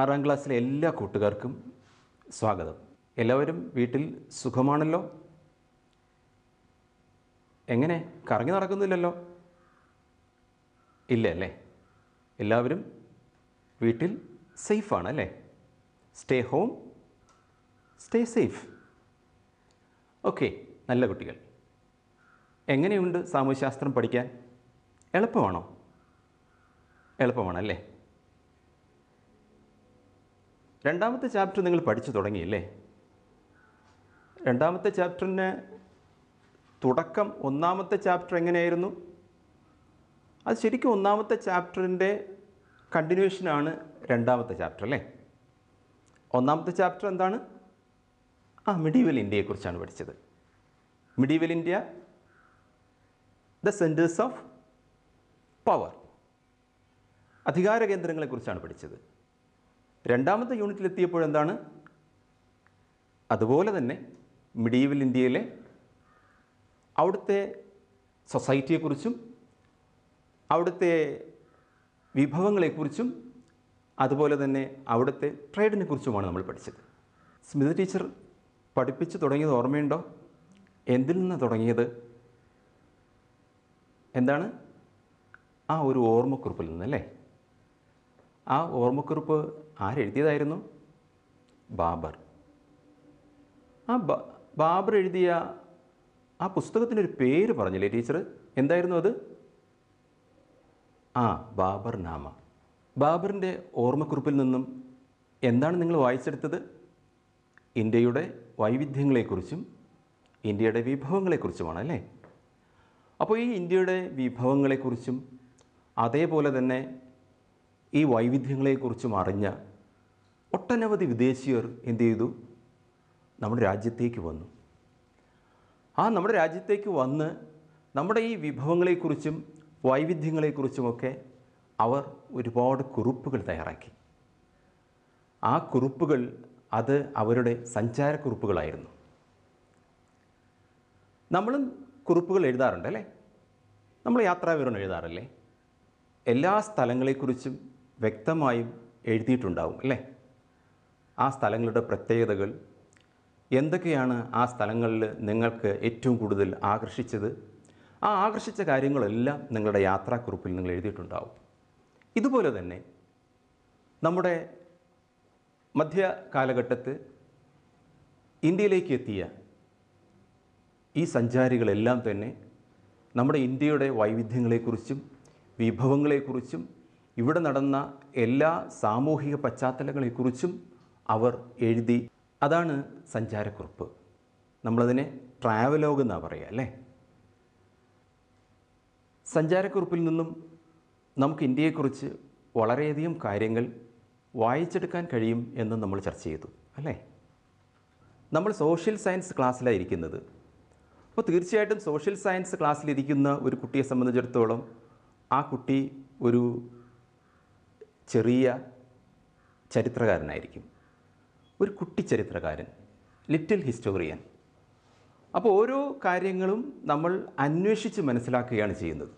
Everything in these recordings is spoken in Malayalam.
ആറാം ക്ലാസ്സിലെ എല്ലാ കൂട്ടുകാർക്കും സ്വാഗതം എല്ലാവരും വീട്ടിൽ സുഖമാണല്ലോ എങ്ങനെ കറങ്ങി നടക്കുന്നില്ലല്ലോ ഇല്ല അല്ലേ എല്ലാവരും വീട്ടിൽ സേഫാണ് അല്ലേ stay home stay safe okay നല്ല കുട്ടികൾ എങ്ങനെയുണ്ട് സാമൂഹ്യശാസ്ത്രം പഠിക്കാൻ എളുപ്പമാണോ എളുപ്പമാണല്ലേ രണ്ടാമത്തെ ചാപ്റ്റർ നിങ്ങൾ പഠിച്ചു തുടങ്ങിയില്ലേ രണ്ടാമത്തെ ചാപ്റ്ററിന് തുടക്കം ഒന്നാമത്തെ ചാപ്റ്റർ എങ്ങനെയായിരുന്നു അത് ശരിക്കും ഒന്നാമത്തെ ചാപ്റ്ററിൻ്റെ കണ്ടിന്യൂഷനാണ് രണ്ടാമത്തെ ചാപ്റ്റർ അല്ലേ ഒന്നാമത്തെ ചാപ്റ്റർ എന്താണ് ആ മിഡീവൽ ഇന്ത്യയെക്കുറിച്ചാണ് പഠിച്ചത് medieval India the centres of power അധികാര കേന്ദ്രങ്ങളെക്കുറിച്ചാണ് പഠിച്ചത് രണ്ടാമത്തെ യൂണിറ്റിൽ എത്തിയപ്പോഴെന്താണ് അതുപോലെ തന്നെ മിഡീവൽ ഇന്ത്യയിലെ അവിടുത്തെ സൊസൈറ്റിയെക്കുറിച്ചും അവിടുത്തെ വിഭവങ്ങളെക്കുറിച്ചും അതുപോലെ തന്നെ അവിടുത്തെ കുറിച്ചുമാണ് നമ്മൾ പഠിച്ചത് സ്മിത ടീച്ചർ പഠിപ്പിച്ചു തുടങ്ങിയത് ഓർമ്മയുണ്ടോ എന്തിൽ നിന്നാണ് തുടങ്ങിയത് എന്താണ് ആ ഒരു ഓർമ്മക്കുറിപ്പിൽ നിന്നല്ലേ ആ ഓർമ്മക്കുറിപ്പ് ആരെഴുതിയതായിരുന്നു ബാബർ ആ ബാബർ എഴുതിയ ആ പുസ്തകത്തിനൊരു പേര് പറഞ്ഞില്ലേ ടീച്ചർ എന്തായിരുന്നു അത് ആ ബാബർ നാമ ബാബറിൻ്റെ ഓർമ്മക്കുറിപ്പിൽ നിന്നും എന്താണ് നിങ്ങൾ വായിച്ചെടുത്തത് ഇന്ത്യയുടെ വൈവിധ്യങ്ങളെക്കുറിച്ചും ഇന്ത്യയുടെ വിഭവങ്ങളെക്കുറിച്ചുമാണ് അല്ലേ അപ്പോൾ ഈ ഇന്ത്യയുടെ വിഭവങ്ങളെക്കുറിച്ചും അതേപോലെ തന്നെ ഈ വൈവിധ്യങ്ങളെക്കുറിച്ചും അറിഞ്ഞ ഒട്ടനവധി വിദേശീയർ എന്ത് ചെയ്തു നമ്മുടെ രാജ്യത്തേക്ക് വന്നു ആ നമ്മുടെ രാജ്യത്തേക്ക് വന്ന് നമ്മുടെ ഈ വിഭവങ്ങളെക്കുറിച്ചും വൈവിധ്യങ്ങളെക്കുറിച്ചുമൊക്കെ അവർ ഒരുപാട് കുറിപ്പുകൾ തയ്യാറാക്കി ആ കുറിപ്പുകൾ അത് അവരുടെ സഞ്ചാരക്കുറിപ്പുകളായിരുന്നു നമ്മളും കുറിപ്പുകൾ എഴുതാറുണ്ട് അല്ലേ നമ്മൾ യാത്രാവിവരണം എഴുതാറല്ലേ എല്ലാ സ്ഥലങ്ങളെക്കുറിച്ചും വ്യക്തമായും എഴുതിയിട്ടുണ്ടാവും അല്ലേ ആ സ്ഥലങ്ങളുടെ പ്രത്യേകതകൾ എന്തൊക്കെയാണ് ആ സ്ഥലങ്ങളിൽ നിങ്ങൾക്ക് ഏറ്റവും കൂടുതൽ ആകർഷിച്ചത് ആ ആകർഷിച്ച കാര്യങ്ങളെല്ലാം നിങ്ങളുടെ യാത്രാക്കുറിപ്പിൽ നിങ്ങൾ എഴുതിയിട്ടുണ്ടാവും ഇതുപോലെ തന്നെ നമ്മുടെ മധ്യ കാലഘട്ടത്ത് ഇന്ത്യയിലേക്ക് എത്തിയ ഈ സഞ്ചാരികളെല്ലാം തന്നെ നമ്മുടെ ഇന്ത്യയുടെ വൈവിധ്യങ്ങളെക്കുറിച്ചും വിഭവങ്ങളെക്കുറിച്ചും ഇവിടെ നടന്ന എല്ലാ സാമൂഹിക പശ്ചാത്തലങ്ങളെക്കുറിച്ചും അവർ എഴുതി അതാണ് സഞ്ചാരക്കുറിപ്പ് നമ്മളതിനെ ട്രാവലോഗ് എന്നാണ് പറയുക അല്ലേ സഞ്ചാരക്കുറിപ്പിൽ നിന്നും നമുക്ക് ഇന്ത്യയെക്കുറിച്ച് വളരെയധികം കാര്യങ്ങൾ വായിച്ചെടുക്കാൻ കഴിയും എന്ന് നമ്മൾ ചർച്ച ചെയ്തു അല്ലേ നമ്മൾ സോഷ്യൽ സയൻസ് ക്ലാസ്സിലായിരിക്കുന്നത് അപ്പോൾ തീർച്ചയായിട്ടും സോഷ്യൽ സയൻസ് ക്ലാസ്സിലിരിക്കുന്ന ഒരു കുട്ടിയെ സംബന്ധിച്ചിടത്തോളം ആ കുട്ടി ഒരു ചെറിയ ചരിത്രകാരനായിരിക്കും ഒരു കുട്ടിച്ചരിത്രകാരൻ ലിറ്റിൽ ഹിസ്റ്റോറിയൻ അപ്പോൾ ഓരോ കാര്യങ്ങളും നമ്മൾ അന്വേഷിച്ച് മനസ്സിലാക്കുകയാണ് ചെയ്യുന്നത്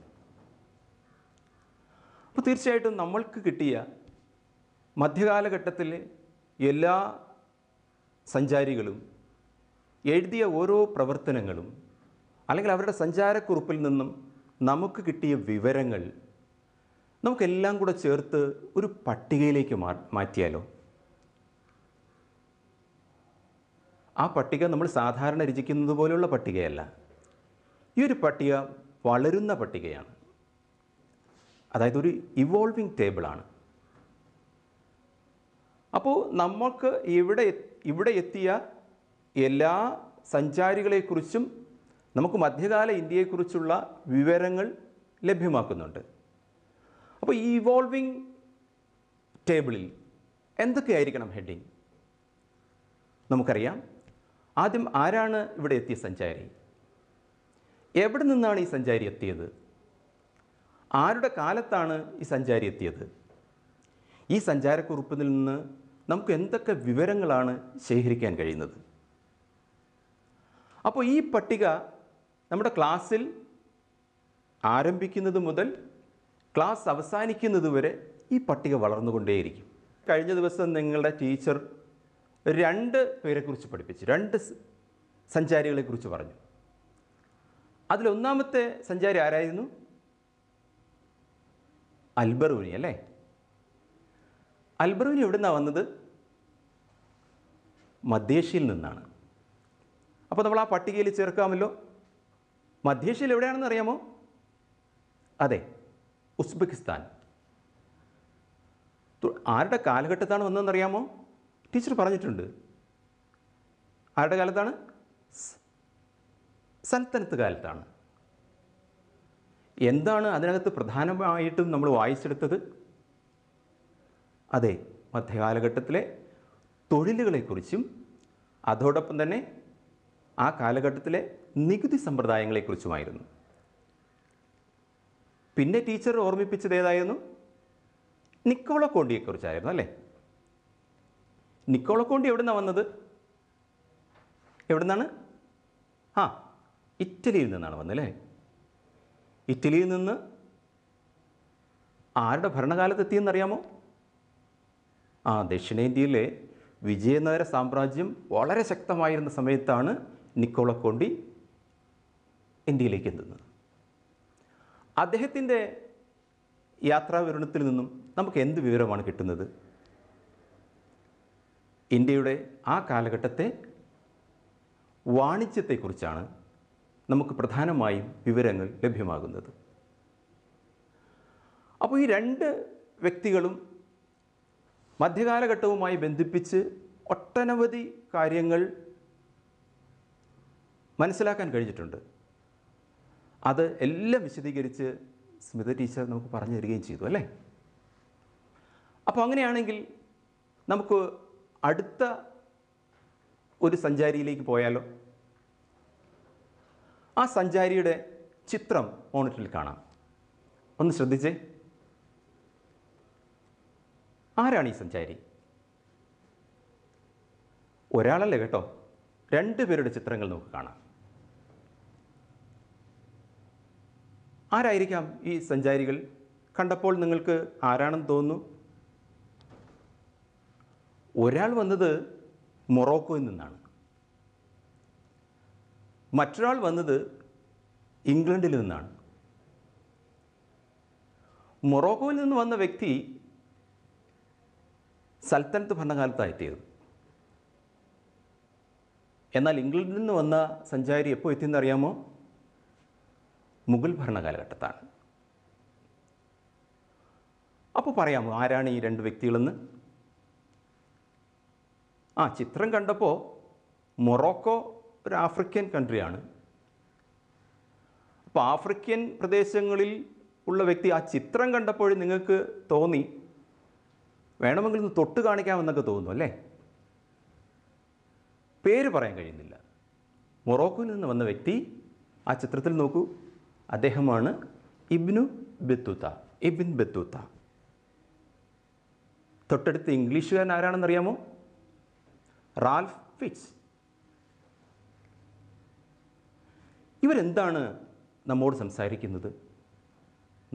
അപ്പോൾ തീർച്ചയായിട്ടും നമ്മൾക്ക് കിട്ടിയ മധ്യകാലഘട്ടത്തിൽ എല്ലാ സഞ്ചാരികളും എഴുതിയ ഓരോ പ്രവർത്തനങ്ങളും അല്ലെങ്കിൽ അവരുടെ സഞ്ചാരക്കുറിപ്പിൽ നിന്നും നമുക്ക് കിട്ടിയ വിവരങ്ങൾ നമുക്കെല്ലാം കൂടെ ചേർത്ത് ഒരു പട്ടികയിലേക്ക് മാറ്റിയാലോ ആ പട്ടിക നമ്മൾ സാധാരണ രചിക്കുന്നത് പോലെയുള്ള പട്ടികയല്ല ഈ ഒരു പട്ടിക വളരുന്ന പട്ടികയാണ് അതായത് ഒരു ഇവോൾവിംഗ് ടേബിളാണ് അപ്പോൾ നമുക്ക് ഇവിടെ ഇവിടെ എത്തിയ എല്ലാ സഞ്ചാരികളെക്കുറിച്ചും നമുക്ക് മധ്യകാല ഇന്ത്യയെക്കുറിച്ചുള്ള വിവരങ്ങൾ ലഭ്യമാക്കുന്നുണ്ട് അപ്പോൾ ഈ ഇവോൾവിംഗ് ടേബിളിൽ എന്തൊക്കെയായിരിക്കണം ഹെഡിങ് നമുക്കറിയാം ആദ്യം ആരാണ് ഇവിടെ എത്തിയ സഞ്ചാരി എവിടെ നിന്നാണ് ഈ സഞ്ചാരി എത്തിയത് ആരുടെ കാലത്താണ് ഈ സഞ്ചാരി എത്തിയത് ഈ സഞ്ചാരക്കുറിപ്പിൽ നിന്ന് നമുക്ക് എന്തൊക്കെ വിവരങ്ങളാണ് ശേഖരിക്കാൻ കഴിയുന്നത് അപ്പോൾ ഈ പട്ടിക നമ്മുടെ ക്ലാസ്സിൽ ആരംഭിക്കുന്നത് മുതൽ ക്ലാസ് അവസാനിക്കുന്നത് വരെ ഈ പട്ടിക വളർന്നുകൊണ്ടേയിരിക്കും കഴിഞ്ഞ ദിവസം നിങ്ങളുടെ ടീച്ചർ രണ്ട് പേരെക്കുറിച്ച് പഠിപ്പിച്ചു രണ്ട് സഞ്ചാരികളെക്കുറിച്ച് പറഞ്ഞു അതിലൊന്നാമത്തെ സഞ്ചാരി ആരായിരുന്നു അൽബറൂനി അല്ലേ അൽബറൂനി നിന്നാണ് വന്നത് മധ്യേഷ്യയിൽ നിന്നാണ് അപ്പോൾ നമ്മൾ ആ പട്ടികയിൽ ചേർക്കാമല്ലോ മധ്യേഷ്യയിൽ എവിടെയാണെന്ന് അറിയാമോ അതെ ഉസ്ബെക്കിസ്ഥാൻ ആരുടെ കാലഘട്ടത്താണ് വന്നതെന്നറിയാമോ ടീച്ചർ പറഞ്ഞിട്ടുണ്ട് ആരുടെ കാലത്താണ് സൽത്തനത്ത് കാലത്താണ് എന്താണ് അതിനകത്ത് പ്രധാനമായിട്ടും നമ്മൾ വായിച്ചെടുത്തത് അതെ മധ്യകാലഘട്ടത്തിലെ തൊഴിലുകളെക്കുറിച്ചും അതോടൊപ്പം തന്നെ ആ കാലഘട്ടത്തിലെ നികുതി സമ്പ്രദായങ്ങളെക്കുറിച്ചുമായിരുന്നു പിന്നെ ടീച്ചർ ഓർമ്മിപ്പിച്ചത് ഏതായിരുന്നു നിക്കോള കോണ്ടിയെക്കുറിച്ചായിരുന്നു അല്ലേ നിക്കോള കോണ്ടി എവിടെ നിന്നാണ് വന്നത് എവിടെ നിന്നാണ് ആ ഇറ്റലിയിൽ നിന്നാണ് വന്നല്ലേ ഇറ്റലിയിൽ നിന്ന് ആരുടെ അറിയാമോ ആ ദക്ഷിണേന്ത്യയിലെ വിജയനഗര സാമ്രാജ്യം വളരെ ശക്തമായിരുന്ന സമയത്താണ് നിക്കോള കോണ്ടി ഇന്ത്യയിലേക്ക് എത്തുന്നത് അദ്ദേഹത്തിൻ്റെ യാത്രാവിവരണത്തിൽ നിന്നും നമുക്ക് എന്ത് വിവരമാണ് കിട്ടുന്നത് ഇന്ത്യയുടെ ആ കാലഘട്ടത്തെ വാണിജ്യത്തെക്കുറിച്ചാണ് നമുക്ക് പ്രധാനമായും വിവരങ്ങൾ ലഭ്യമാകുന്നത് അപ്പോൾ ഈ രണ്ട് വ്യക്തികളും മധ്യകാലഘട്ടവുമായി ബന്ധിപ്പിച്ച് ഒട്ടനവധി കാര്യങ്ങൾ മനസ്സിലാക്കാൻ കഴിഞ്ഞിട്ടുണ്ട് അത് എല്ലാം വിശദീകരിച്ച് സ്മിത ടീച്ചർ നമുക്ക് പറഞ്ഞു തരികയും ചെയ്തു അല്ലേ അപ്പോൾ അങ്ങനെയാണെങ്കിൽ നമുക്ക് അടുത്ത ഒരു സഞ്ചാരിയിലേക്ക് പോയാലോ ആ സഞ്ചാരിയുടെ ചിത്രം മോണിറ്ററിൽ കാണാം ഒന്ന് ശ്രദ്ധിച്ചേ ആരാണ് ഈ സഞ്ചാരി ഒരാളല്ല കേട്ടോ രണ്ട് പേരുടെ ചിത്രങ്ങൾ നമുക്ക് കാണാം ആരായിരിക്കാം ഈ സഞ്ചാരികൾ കണ്ടപ്പോൾ നിങ്ങൾക്ക് ആരാണെന്ന് തോന്നുന്നു ഒരാൾ വന്നത് മൊറോക്കോയിൽ നിന്നാണ് മറ്റൊരാൾ വന്നത് ഇംഗ്ലണ്ടിൽ നിന്നാണ് മൊറോക്കോയിൽ നിന്ന് വന്ന വ്യക്തി സൽത്തനത്ത് ഭരണകാലത്താണ് എത്തിയത് എന്നാൽ ഇംഗ്ലണ്ടിൽ നിന്ന് വന്ന സഞ്ചാരി എപ്പോൾ എത്തിയെന്ന് അറിയാമോ മുഗൾ ഭരണകാലഘട്ടത്താണ് അപ്പോൾ പറയാമോ ആരാണ് ഈ രണ്ട് വ്യക്തികളെന്ന് ആ ചിത്രം കണ്ടപ്പോൾ മൊറോക്കോ ഒരു ആഫ്രിക്കൻ കൺട്രിയാണ് അപ്പോൾ ആഫ്രിക്കൻ പ്രദേശങ്ങളിൽ ഉള്ള വ്യക്തി ആ ചിത്രം കണ്ടപ്പോൾ നിങ്ങൾക്ക് തോന്നി വേണമെങ്കിൽ ഒന്ന് തൊട്ട് കാണിക്കാമെന്നൊക്കെ തോന്നുന്നു അല്ലേ പേര് പറയാൻ കഴിയുന്നില്ല മൊറോക്കോയിൽ നിന്ന് വന്ന വ്യക്തി ആ ചിത്രത്തിൽ നോക്കൂ അദ്ദേഹമാണ് ഇബ്നു ബെത്തൂത്ത ഇബിൻ ബെത്തൂത്ത തൊട്ടടുത്ത് ഇംഗ്ലീഷുകാരൻ ആരാണെന്നറിയാമോ റാൽഫ് ഫിറ്റ്സ് ഇവരെന്താണ് നമ്മോട് സംസാരിക്കുന്നത്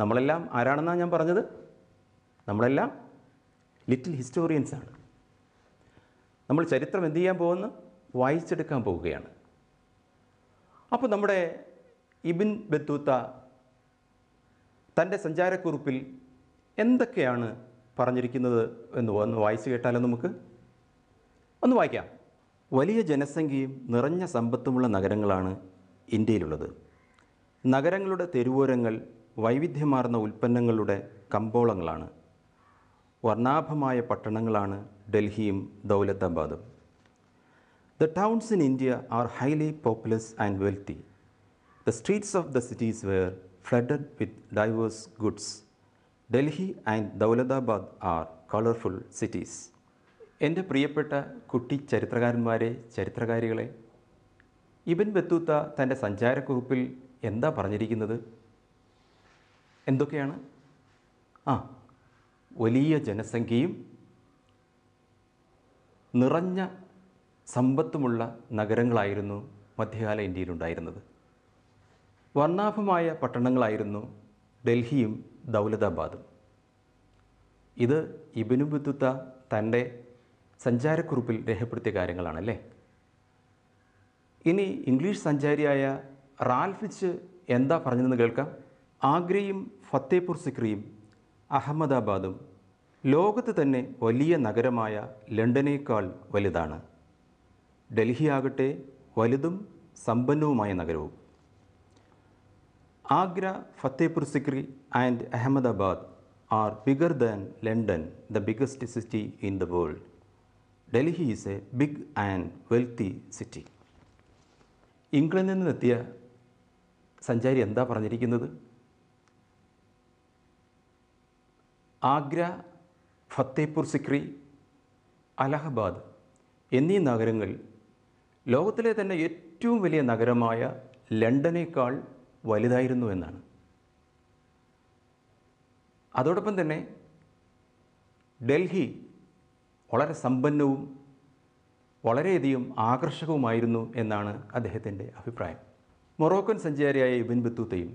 നമ്മളെല്ലാം ആരാണെന്നാണ് ഞാൻ പറഞ്ഞത് നമ്മളെല്ലാം ലിറ്റിൽ ഹിസ്റ്റോറിയൻസാണ് നമ്മൾ ചരിത്രം എന്ത് ചെയ്യാൻ പോകുന്നു വായിച്ചെടുക്കാൻ പോവുകയാണ് അപ്പോൾ നമ്മുടെ ഇബിൻ ബത്തൂത്ത തൻ്റെ സഞ്ചാരക്കുറിപ്പിൽ എന്തൊക്കെയാണ് പറഞ്ഞിരിക്കുന്നത് എന്ന് വന്ന് വായിച്ചു കേട്ടാലോ നമുക്ക് ഒന്ന് വായിക്കാം വലിയ ജനസംഖ്യയും നിറഞ്ഞ സമ്പത്തുമുള്ള നഗരങ്ങളാണ് ഇന്ത്യയിലുള്ളത് നഗരങ്ങളുടെ തെരുവോരങ്ങൾ വൈവിധ്യമാർന്ന ഉൽപ്പന്നങ്ങളുടെ കമ്പോളങ്ങളാണ് വർണ്ണാഭമായ പട്ടണങ്ങളാണ് ഡൽഹിയും ദൗലത്താബാദും the towns in India are highly populous and wealthy the streets of the cities were flooded with diverse goods Delhi and Daulatabad are colourful cities എൻ്റെ പ്രിയപ്പെട്ട കുട്ടി ചരിത്രകാരന്മാരെ ചരിത്രകാരികളെ ഇബൻ ബത്തൂത്ത തൻ്റെ സഞ്ചാരക്കുറിപ്പിൽ എന്താ പറഞ്ഞിരിക്കുന്നത് എന്തൊക്കെയാണ് ആ വലിയ ജനസംഖ്യയും നിറഞ്ഞ സമ്പത്തുമുള്ള നഗരങ്ങളായിരുന്നു മധ്യകാല ഇന്ത്യയിലുണ്ടായിരുന്നത് വർണ്ണാഭമായ പട്ടണങ്ങളായിരുന്നു ഡൽഹിയും ദൗലതാബാദും ഇത് ഇബിനു തൻ്റെ സഞ്ചാരക്കുറിപ്പിൽ രേഖപ്പെടുത്തിയ കാര്യങ്ങളാണല്ലേ ഇനി ഇംഗ്ലീഷ് സഞ്ചാരിയായ റാൽഫിച്ച് എന്താ പറഞ്ഞതെന്ന് കേൾക്കാം ആഗ്രയും ഫത്തേപൂർ സിക്രിയും അഹമ്മദാബാദും ലോകത്ത് തന്നെ വലിയ നഗരമായ ലണ്ടനേക്കാൾ വലുതാണ് ഡൽഹി ആകട്ടെ വലുതും സമ്പന്നവുമായ നഗരവും Agra Fatehpur Sikri and Ahmedabad are bigger than London the biggest city in the world Delhi is a big and wealthy city ഇംഗ്ലണ്ടിൽ നിന്നെത്തിയ സഞ്ചാരി എന്താ പറഞ്ഞിരിക്കുന്നത് ആഗ്ര ഫത്തേപൂർ സിക്രി അലഹബാദ് എന്നീ നഗരങ്ങൾ ലോകത്തിലെ തന്നെ ഏറ്റവും വലിയ നഗരമായ ലണ്ടനേക്കാൾ വലുതായിരുന്നു എന്നാണ് അതോടൊപ്പം തന്നെ ഡൽഹി വളരെ സമ്പന്നവും വളരെയധികം ആകർഷകവുമായിരുന്നു എന്നാണ് അദ്ദേഹത്തിൻ്റെ അഭിപ്രായം മൊറോക്കൻ സഞ്ചാരിയായ ഇബിൻ ബത്തൂത്തയും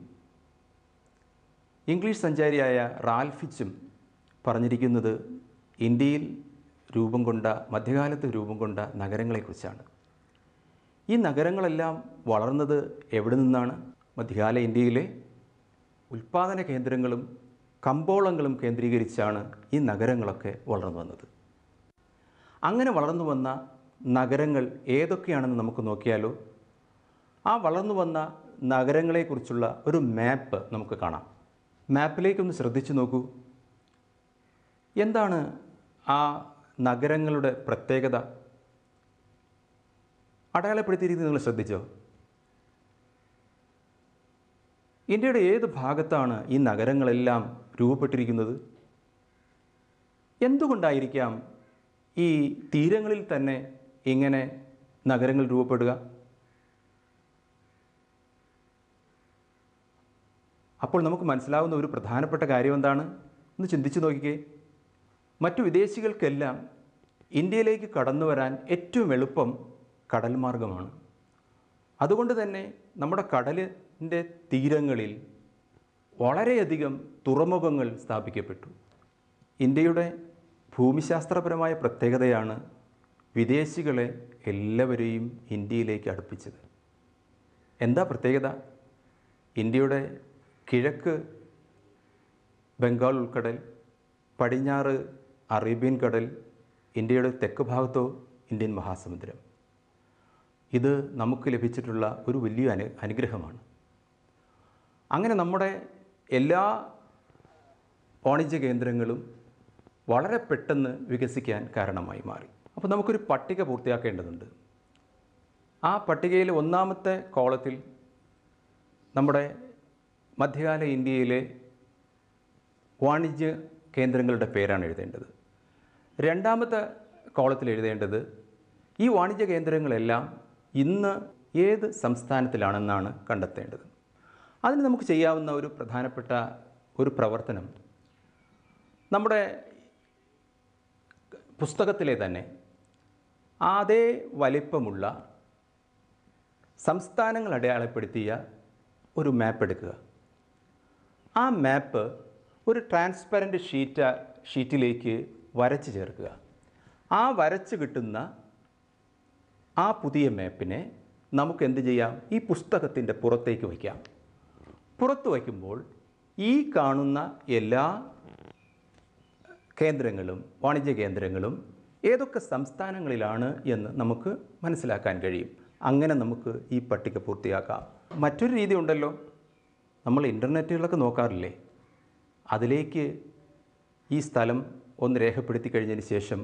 ഇംഗ്ലീഷ് സഞ്ചാരിയായ റാൽഫിച്ചും പറഞ്ഞിരിക്കുന്നത് ഇന്ത്യയിൽ രൂപം കൊണ്ട മധ്യകാലത്ത് രൂപം കൊണ്ട നഗരങ്ങളെക്കുറിച്ചാണ് ഈ നഗരങ്ങളെല്ലാം വളർന്നത് എവിടെ നിന്നാണ് മധ്യകാല ഇന്ത്യയിലെ ഉൽപ്പാദന കേന്ദ്രങ്ങളും കമ്പോളങ്ങളും കേന്ദ്രീകരിച്ചാണ് ഈ നഗരങ്ങളൊക്കെ വളർന്നു വന്നത് അങ്ങനെ വളർന്നു വന്ന നഗരങ്ങൾ ഏതൊക്കെയാണെന്ന് നമുക്ക് നോക്കിയാലോ ആ വളർന്നു വന്ന നഗരങ്ങളെക്കുറിച്ചുള്ള ഒരു മാപ്പ് നമുക്ക് കാണാം മാപ്പിലേക്കൊന്ന് ശ്രദ്ധിച്ചു നോക്കൂ എന്താണ് ആ നഗരങ്ങളുടെ പ്രത്യേകത അടയാളപ്പെടുത്തിയിരിക്കുന്നത് നിങ്ങൾ ശ്രദ്ധിച്ചോ ഇന്ത്യയുടെ ഏത് ഭാഗത്താണ് ഈ നഗരങ്ങളെല്ലാം രൂപപ്പെട്ടിരിക്കുന്നത് എന്തുകൊണ്ടായിരിക്കാം ഈ തീരങ്ങളിൽ തന്നെ ഇങ്ങനെ നഗരങ്ങൾ രൂപപ്പെടുക അപ്പോൾ നമുക്ക് മനസ്സിലാവുന്ന ഒരു പ്രധാനപ്പെട്ട കാര്യം എന്താണ് ഒന്ന് ചിന്തിച്ചു നോക്കിക്കേ മറ്റു വിദേശികൾക്കെല്ലാം ഇന്ത്യയിലേക്ക് കടന്നു വരാൻ ഏറ്റവും എളുപ്പം കടൽ മാർഗമാണ് അതുകൊണ്ട് തന്നെ നമ്മുടെ കടലിൻ്റെ തീരങ്ങളിൽ വളരെയധികം തുറമുഖങ്ങൾ സ്ഥാപിക്കപ്പെട്ടു ഇന്ത്യയുടെ ഭൂമിശാസ്ത്രപരമായ പ്രത്യേകതയാണ് വിദേശികളെ എല്ലാവരെയും ഇന്ത്യയിലേക്ക് അടുപ്പിച്ചത് എന്താ പ്രത്യേകത ഇന്ത്യയുടെ കിഴക്ക് ബംഗാൾ ഉൾക്കടൽ പടിഞ്ഞാറ് അറേബ്യൻ കടൽ ഇന്ത്യയുടെ തെക്ക് ഭാഗത്തോ ഇന്ത്യൻ മഹാസമുദ്രം ഇത് നമുക്ക് ലഭിച്ചിട്ടുള്ള ഒരു വലിയ അനു അനുഗ്രഹമാണ് അങ്ങനെ നമ്മുടെ എല്ലാ വാണിജ്യ കേന്ദ്രങ്ങളും വളരെ പെട്ടെന്ന് വികസിക്കാൻ കാരണമായി മാറി അപ്പോൾ നമുക്കൊരു പട്ടിക പൂർത്തിയാക്കേണ്ടതുണ്ട് ആ പട്ടികയിൽ ഒന്നാമത്തെ കോളത്തിൽ നമ്മുടെ മധ്യകാല ഇന്ത്യയിലെ വാണിജ്യ കേന്ദ്രങ്ങളുടെ പേരാണ് എഴുതേണ്ടത് രണ്ടാമത്തെ കോളത്തിൽ എഴുതേണ്ടത് ഈ വാണിജ്യ കേന്ദ്രങ്ങളെല്ലാം ഇന്ന് ഏത് സംസ്ഥാനത്തിലാണെന്നാണ് കണ്ടെത്തേണ്ടത് അതിന് നമുക്ക് ചെയ്യാവുന്ന ഒരു പ്രധാനപ്പെട്ട ഒരു പ്രവർത്തനം നമ്മുടെ പുസ്തകത്തിലെ തന്നെ അതേ വലിപ്പമുള്ള സംസ്ഥാനങ്ങൾ അടയാളപ്പെടുത്തിയ ഒരു മാപ്പ് എടുക്കുക ആ മാപ്പ് ഒരു ട്രാൻസ്പെറൻറ്റ് ഷീറ്റ ഷീറ്റിലേക്ക് വരച്ച് ചേർക്കുക ആ വരച്ച് കിട്ടുന്ന ആ പുതിയ മാപ്പിനെ നമുക്ക് എന്ത് ചെയ്യാം ഈ പുസ്തകത്തിൻ്റെ പുറത്തേക്ക് വയ്ക്കാം പുറത്ത് വയ്ക്കുമ്പോൾ ഈ കാണുന്ന എല്ലാ കേന്ദ്രങ്ങളും വാണിജ്യ കേന്ദ്രങ്ങളും ഏതൊക്കെ സംസ്ഥാനങ്ങളിലാണ് എന്ന് നമുക്ക് മനസ്സിലാക്കാൻ കഴിയും അങ്ങനെ നമുക്ക് ഈ പട്ടിക പൂർത്തിയാക്കാം മറ്റൊരു രീതി ഉണ്ടല്ലോ നമ്മൾ ഇൻ്റർനെറ്റുകളൊക്കെ നോക്കാറില്ലേ അതിലേക്ക് ഈ സ്ഥലം ഒന്ന് രേഖപ്പെടുത്തി കഴിഞ്ഞതിന് ശേഷം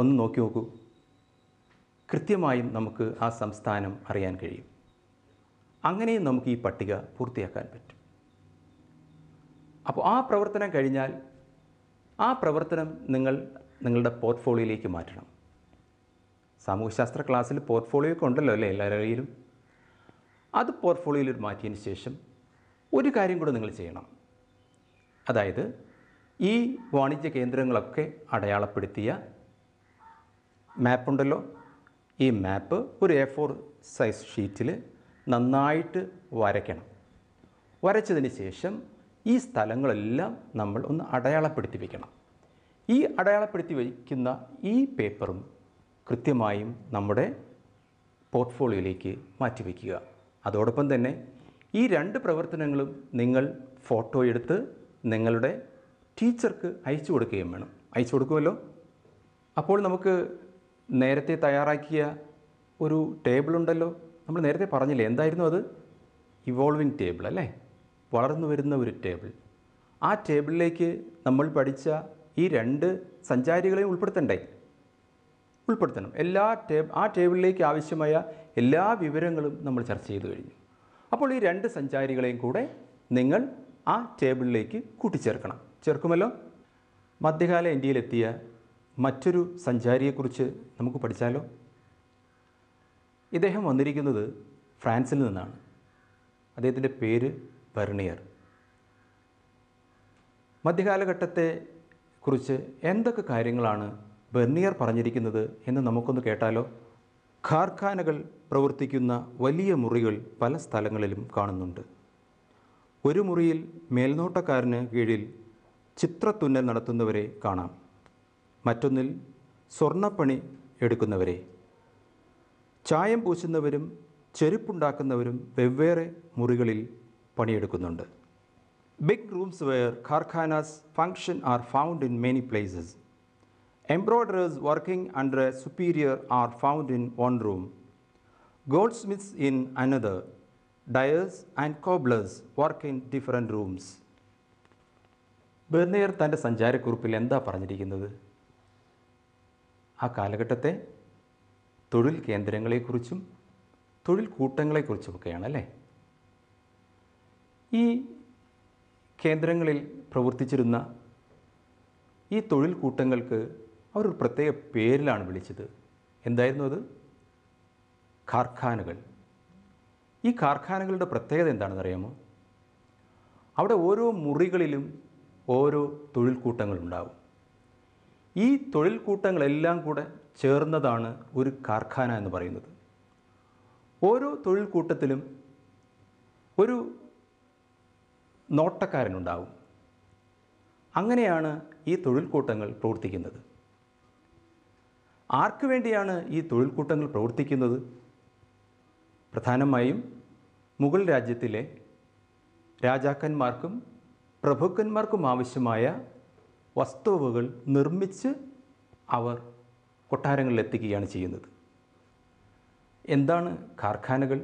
ഒന്ന് നോക്കി നോക്കൂ കൃത്യമായും നമുക്ക് ആ സംസ്ഥാനം അറിയാൻ കഴിയും അങ്ങനെയും നമുക്ക് ഈ പട്ടിക പൂർത്തിയാക്കാൻ പറ്റും അപ്പോൾ ആ പ്രവർത്തനം കഴിഞ്ഞാൽ ആ പ്രവർത്തനം നിങ്ങൾ നിങ്ങളുടെ പോർട്ട്ഫോളിയോയിലേക്ക് മാറ്റണം സാമൂഹ്യശാസ്ത്ര ക്ലാസ്സിൽ പോർട്ട്ഫോളിയോ ഒക്കെ ഉണ്ടല്ലോ അല്ലേ എല്ലാവരുടെയും അത് പോർട്ട്ഫോളിയോയിൽ മാറ്റിയതിന് ശേഷം ഒരു കാര്യം കൂടെ നിങ്ങൾ ചെയ്യണം അതായത് ഈ വാണിജ്യ കേന്ദ്രങ്ങളൊക്കെ അടയാളപ്പെടുത്തിയ മാപ്പുണ്ടല്ലോ ഈ മാപ്പ് ഒരു എ ഫോർ സൈസ് ഷീറ്റിൽ നന്നായിട്ട് വരയ്ക്കണം വരച്ചതിന് ശേഷം ഈ സ്ഥലങ്ങളെല്ലാം നമ്മൾ ഒന്ന് അടയാളപ്പെടുത്തി വയ്ക്കണം ഈ അടയാളപ്പെടുത്തി വയ്ക്കുന്ന ഈ പേപ്പറും കൃത്യമായും നമ്മുടെ പോർട്ട്ഫോളിയോയിലേക്ക് മാറ്റിവെക്കുക അതോടൊപ്പം തന്നെ ഈ രണ്ട് പ്രവർത്തനങ്ങളും നിങ്ങൾ ഫോട്ടോ എടുത്ത് നിങ്ങളുടെ ടീച്ചർക്ക് അയച്ചു കൊടുക്കുകയും വേണം അയച്ചു കൊടുക്കുമല്ലോ അപ്പോൾ നമുക്ക് നേരത്തെ തയ്യാറാക്കിയ ഒരു ടേബിൾ ഉണ്ടല്ലോ നമ്മൾ നേരത്തെ പറഞ്ഞില്ലേ എന്തായിരുന്നു അത് ഇവോൾവിംഗ് ടേബിൾ അല്ലേ വളർന്നു വരുന്ന ഒരു ടേബിൾ ആ ടേബിളിലേക്ക് നമ്മൾ പഠിച്ച ഈ രണ്ട് സഞ്ചാരികളെയും ഉൾപ്പെടുത്തണ്ടേ ഉൾപ്പെടുത്തണം എല്ലാ ടേബ് ആ ടേബിളിലേക്ക് ആവശ്യമായ എല്ലാ വിവരങ്ങളും നമ്മൾ ചർച്ച ചെയ്തു കഴിഞ്ഞു അപ്പോൾ ഈ രണ്ട് സഞ്ചാരികളെയും കൂടെ നിങ്ങൾ ആ ടേബിളിലേക്ക് കൂട്ടിച്ചേർക്കണം ചേർക്കുമല്ലോ മധ്യകാല ഇന്ത്യയിലെത്തിയ മറ്റൊരു സഞ്ചാരിയെക്കുറിച്ച് നമുക്ക് പഠിച്ചാലോ ഇദ്ദേഹം വന്നിരിക്കുന്നത് ഫ്രാൻസിൽ നിന്നാണ് അദ്ദേഹത്തിൻ്റെ പേര് ബർണിയർ മധ്യകാലഘട്ടത്തെ കുറിച്ച് എന്തൊക്കെ കാര്യങ്ങളാണ് ബെർണിയർ പറഞ്ഞിരിക്കുന്നത് എന്ന് നമുക്കൊന്ന് കേട്ടാലോ ഖാർഖാനകൾ പ്രവർത്തിക്കുന്ന വലിയ മുറികൾ പല സ്ഥലങ്ങളിലും കാണുന്നുണ്ട് ഒരു മുറിയിൽ മേൽനോട്ടക്കാരന് കീഴിൽ ചിത്രത്തുന്നൽ നടത്തുന്നവരെ കാണാം മറ്റൊന്നിൽ സ്വർണ്ണപ്പണി എടുക്കുന്നവരെ ചായം പൂശുന്നവരും ചെരുപ്പുണ്ടാക്കുന്നവരും വെവ്വേറെ മുറികളിൽ പണിയെടുക്കുന്നുണ്ട് big rooms where karkhanas function are found in many places embroiderers working under a superior are found in one room goldsmiths in another dyers and cobblers work in different rooms Bernier തൻ്റെ സഞ്ചാരക്കുറിപ്പിൽ എന്താ പറഞ്ഞിരിക്കുന്നത് ആ കാലഘട്ടത്തെ തൊഴിൽ കേന്ദ്രങ്ങളെക്കുറിച്ചും തൊഴിൽ കൂട്ടങ്ങളെക്കുറിച്ചുമൊക്കെയാണ് അല്ലേ ഈ കേന്ദ്രങ്ങളിൽ പ്രവർത്തിച്ചിരുന്ന ഈ തൊഴിൽ കൂട്ടങ്ങൾക്ക് അവരൊരു പ്രത്യേക പേരിലാണ് വിളിച്ചത് എന്തായിരുന്നു അത് കാർഖാനകൾ ഈ കാർഖാനകളുടെ പ്രത്യേകത എന്താണെന്ന് അറിയാമോ അവിടെ ഓരോ മുറികളിലും ഓരോ തൊഴിൽ കൂട്ടങ്ങളുണ്ടാവും ഈ തൊഴിൽ കൂട്ടങ്ങളെല്ലാം കൂടെ ചേർന്നതാണ് ഒരു കാർഖാന എന്ന് പറയുന്നത് ഓരോ തൊഴിൽ കൂട്ടത്തിലും ഒരു നോട്ടക്കാരനുണ്ടാവും അങ്ങനെയാണ് ഈ കൂട്ടങ്ങൾ പ്രവർത്തിക്കുന്നത് ആർക്കു വേണ്ടിയാണ് ഈ കൂട്ടങ്ങൾ പ്രവർത്തിക്കുന്നത് പ്രധാനമായും മുഗൾ രാജ്യത്തിലെ രാജാക്കന്മാർക്കും പ്രഭുക്കന്മാർക്കും ആവശ്യമായ വസ്തുവകൾ നിർമ്മിച്ച് അവർ കൊട്ടാരങ്ങളിൽ എത്തിക്കുകയാണ് ചെയ്യുന്നത് എന്താണ് കാർഖാനകൾ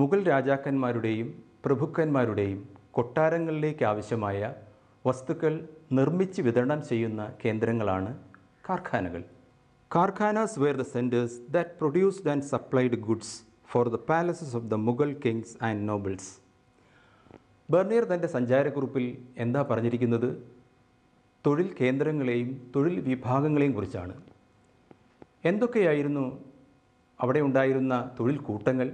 മുഗൾ രാജാക്കന്മാരുടെയും പ്രഭുക്കന്മാരുടെയും കൊട്ടാരങ്ങളിലേക്ക് ആവശ്യമായ വസ്തുക്കൾ നിർമ്മിച്ച് വിതരണം ചെയ്യുന്ന കേന്ദ്രങ്ങളാണ് കാർഖാനകൾ karkhanas were the centres that produced and supplied goods for the palaces of the Mughal kings and nobles Bernier തൻ്റെ സഞ്ചാരക്കുറിപ്പിൽ എന്താ പറഞ്ഞിരിക്കുന്നത് തൊഴിൽ കേന്ദ്രങ്ങളെയും തൊഴിൽ വിഭാഗങ്ങളെയും കുറിച്ചാണ് എന്തൊക്കെയായിരുന്നു അവിടെ ഉണ്ടായിരുന്ന തൊഴിൽ കൂട്ടങ്ങൾ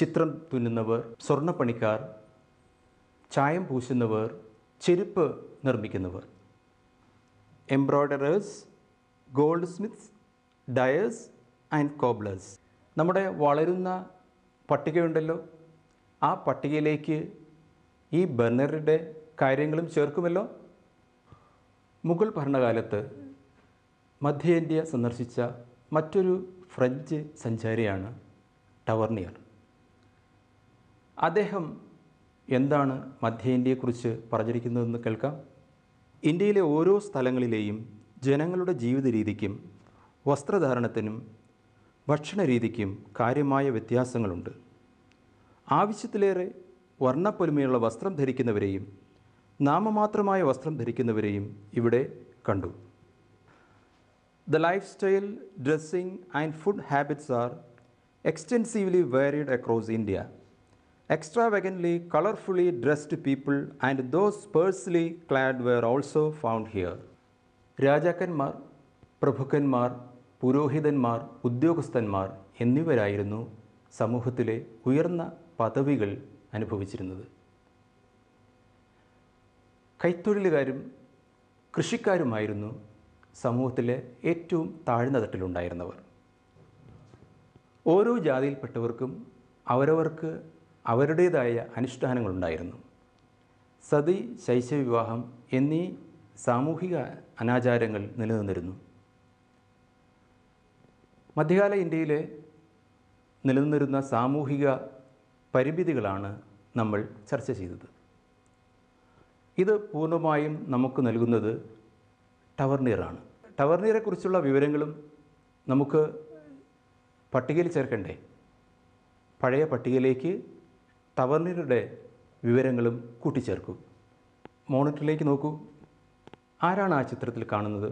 ചിത്രം തുന്നുന്നവർ സ്വർണ്ണപ്പണിക്കാർ ചായം പൂശുന്നവർ ചെരുപ്പ് നിർമ്മിക്കുന്നവർ embroiderers goldsmiths dyers and cobblers നമ്മുടെ വളരുന്ന പട്ടികയുണ്ടല്ലോ ആ പട്ടികയിലേക്ക് ഈ ബർണറുടെ കാര്യങ്ങളും ചേർക്കുമല്ലോ മുഗൾ ഭരണകാലത്ത് മധ്യേന്ത്യ ഇന്ത്യ സന്ദർശിച്ച മറ്റൊരു ഫ്രഞ്ച് സഞ്ചാരിയാണ് ടവർണിയർ അദ്ദേഹം എന്താണ് മധ്യ ഇന്ത്യയെക്കുറിച്ച് പറഞ്ഞിരിക്കുന്നതെന്ന് കേൾക്കാം ഇന്ത്യയിലെ ഓരോ സ്ഥലങ്ങളിലെയും ജനങ്ങളുടെ ജീവിത രീതിക്കും വസ്ത്രധാരണത്തിനും ഭക്ഷണ രീതിക്കും കാര്യമായ വ്യത്യാസങ്ങളുണ്ട് ആവശ്യത്തിലേറെ വർണ്ണപ്പൊലിമയുള്ള വസ്ത്രം ധരിക്കുന്നവരെയും നാമമാത്രമായ വസ്ത്രം ധരിക്കുന്നവരെയും ഇവിടെ കണ്ടു the lifestyle dressing and food habits are extensively varied across India Extravagantly, colorfully dressed people and those sparsely clad were also found here. രാജാക്കന്മാർ പ്രഭുക്കന്മാർ പുരോഹിതന്മാർ ഉദ്യോഗസ്ഥന്മാർ എന്നിവരായിരുന്നു സമൂഹത്തിലെ ഉയർന്ന പദവികൾ അനുഭവിച്ചിരുന്നത് കൈത്തൊഴിലുകാരും കൃഷിക്കാരുമായിരുന്നു സമൂഹത്തിലെ ഏറ്റവും താഴ്ന്ന തട്ടിലുണ്ടായിരുന്നവർ ഓരോ ജാതിയിൽപ്പെട്ടവർക്കും അവരവർക്ക് അവരുടേതായ അനുഷ്ഠാനങ്ങളുണ്ടായിരുന്നു സതി ശൈശവിവാഹം എന്നീ സാമൂഹിക അനാചാരങ്ങൾ നിലനിന്നിരുന്നു മധ്യകാല ഇന്ത്യയിലെ നിലനിന്നിരുന്ന സാമൂഹിക പരിമിതികളാണ് നമ്മൾ ചർച്ച ചെയ്തത് ഇത് പൂർണ്ണമായും നമുക്ക് നൽകുന്നത് ടവർനീറാണ് ടവർനിയറെക്കുറിച്ചുള്ള വിവരങ്ങളും നമുക്ക് പട്ടികയിൽ ചേർക്കണ്ടേ പഴയ പട്ടികയിലേക്ക് സവർണരുടെ വിവരങ്ങളും കൂട്ടിച്ചേർക്കും മോണിറ്ററിലേക്ക് നോക്കൂ ആരാണ് ആ ചിത്രത്തിൽ കാണുന്നത്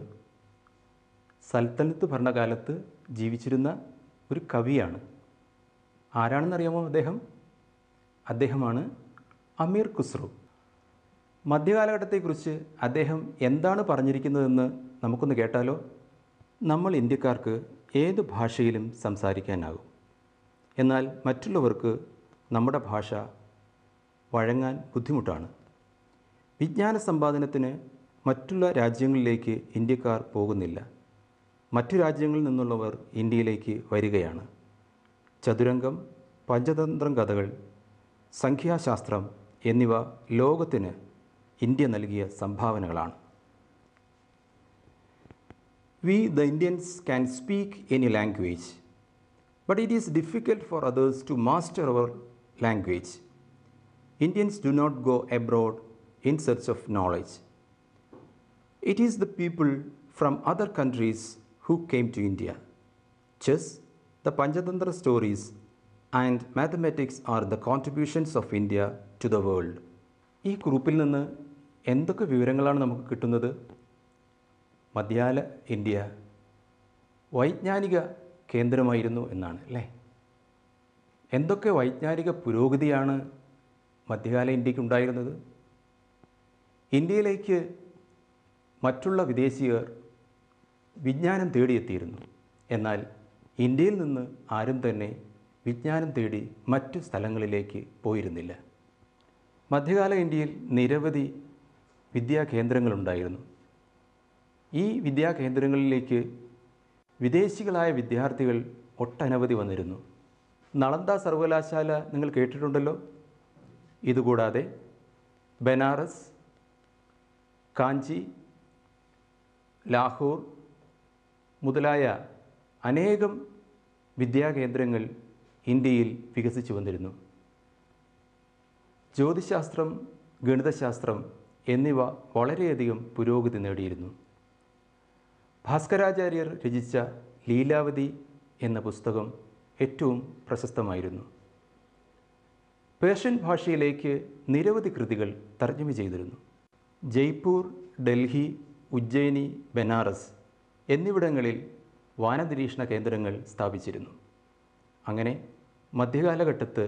സൽത്തനത്ത് ഭരണകാലത്ത് ജീവിച്ചിരുന്ന ഒരു കവിയാണ് ആരാണെന്നറിയാമോ അദ്ദേഹം അദ്ദേഹമാണ് അമീർ ഖുസ്രു മധ്യകാലഘട്ടത്തെക്കുറിച്ച് അദ്ദേഹം എന്താണ് പറഞ്ഞിരിക്കുന്നതെന്ന് നമുക്കൊന്ന് കേട്ടാലോ നമ്മൾ ഇന്ത്യക്കാർക്ക് ഏത് ഭാഷയിലും സംസാരിക്കാനാകും എന്നാൽ മറ്റുള്ളവർക്ക് നമ്മുടെ ഭാഷ വഴങ്ങാൻ ബുദ്ധിമുട്ടാണ് വിജ്ഞാന സമ്പാദനത്തിന് മറ്റുള്ള രാജ്യങ്ങളിലേക്ക് ഇന്ത്യക്കാർ പോകുന്നില്ല മറ്റു രാജ്യങ്ങളിൽ നിന്നുള്ളവർ ഇന്ത്യയിലേക്ക് വരികയാണ് ചതുരംഗം പഞ്ചതന്ത്രം കഥകൾ സംഖ്യാശാസ്ത്രം എന്നിവ ലോകത്തിന് ഇന്ത്യ നൽകിയ സംഭാവനകളാണ് we the Indians can speak any language but it is difficult for others to master our language. Indians do not go abroad in search of knowledge. It is the people from other countries who came to India. Chess, the Panchatantra stories, and and mathematics are the contributions of India to the world ഈ ഗ്രൂപ്പിൽ നിന്ന് എന്തൊക്കെ വിവരങ്ങളാണ് നമുക്ക് കിട്ടുന്നത് മധ്യാല ഇന്ത്യ വൈജ്ഞാനിക കേന്ദ്രമായിരുന്നു എന്നാണ് അല്ലേ എന്തൊക്കെ വൈജ്ഞാനിക പുരോഗതിയാണ് മധ്യകാല ഇന്ത്യക്ക് ഉണ്ടായിരുന്നത് ഇന്ത്യയിലേക്ക് മറ്റുള്ള വിദേശീയർ വിജ്ഞാനം തേടിയെത്തിയിരുന്നു എന്നാൽ ഇന്ത്യയിൽ നിന്ന് ആരും തന്നെ വിജ്ഞാനം തേടി മറ്റു സ്ഥലങ്ങളിലേക്ക് പോയിരുന്നില്ല മധ്യകാല ഇന്ത്യയിൽ നിരവധി വിദ്യാകേന്ദ്രങ്ങളുണ്ടായിരുന്നു ഈ വിദ്യാകേന്ദ്രങ്ങളിലേക്ക് വിദേശികളായ വിദ്യാർത്ഥികൾ ഒട്ടനവധി വന്നിരുന്നു നളന്ദ സർവകലാശാല നിങ്ങൾ കേട്ടിട്ടുണ്ടല്ലോ ഇതുകൂടാതെ ബനാറസ് കാഞ്ചി ലാഹോർ മുതലായ അനേകം വിദ്യാകേന്ദ്രങ്ങൾ ഇന്ത്യയിൽ വികസിച്ചു വന്നിരുന്നു ജ്യോതിശാസ്ത്രം ഗണിതശാസ്ത്രം എന്നിവ വളരെയധികം പുരോഗതി നേടിയിരുന്നു ഭാസ്കരാചാര്യർ രചിച്ച ലീലാവതി എന്ന പുസ്തകം ഏറ്റവും പ്രശസ്തമായിരുന്നു പേർഷ്യൻ ഭാഷയിലേക്ക് നിരവധി കൃതികൾ തർജ്ജമ ചെയ്തിരുന്നു ജയ്പൂർ ഡൽഹി ഉജ്ജയിനി ബനാറസ് എന്നിവിടങ്ങളിൽ വാനനിരീക്ഷണ കേന്ദ്രങ്ങൾ സ്ഥാപിച്ചിരുന്നു അങ്ങനെ മധ്യകാലഘട്ടത്ത്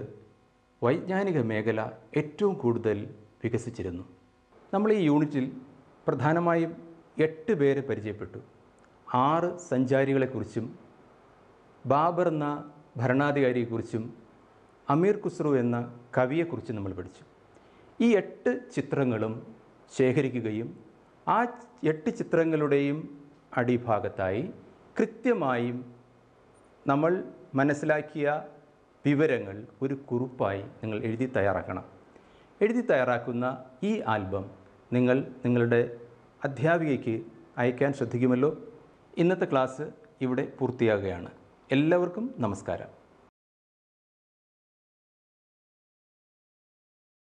വൈജ്ഞാനിക മേഖല ഏറ്റവും കൂടുതൽ വികസിച്ചിരുന്നു നമ്മൾ ഈ യൂണിറ്റിൽ പ്രധാനമായും എട്ട് പേരെ പരിചയപ്പെട്ടു ആറ് സഞ്ചാരികളെക്കുറിച്ചും ബാബർ എന്ന ഭരണാധികാരിയെക്കുറിച്ചും അമീർ ഖുസ്രു എന്ന കവിയെക്കുറിച്ചും നമ്മൾ പഠിച്ചു ഈ എട്ട് ചിത്രങ്ങളും ശേഖരിക്കുകയും ആ എട്ട് ചിത്രങ്ങളുടെയും അടിഭാഗത്തായി കൃത്യമായും നമ്മൾ മനസ്സിലാക്കിയ വിവരങ്ങൾ ഒരു കുറിപ്പായി നിങ്ങൾ എഴുതി തയ്യാറാക്കണം എഴുതി തയ്യാറാക്കുന്ന ഈ ആൽബം നിങ്ങൾ നിങ്ങളുടെ അധ്യാപികയ്ക്ക് അയക്കാൻ ശ്രദ്ധിക്കുമല്ലോ ഇന്നത്തെ ക്ലാസ് ഇവിടെ പൂർത്തിയാകുകയാണ് എല്ലാവർക്കും നമസ്കാരം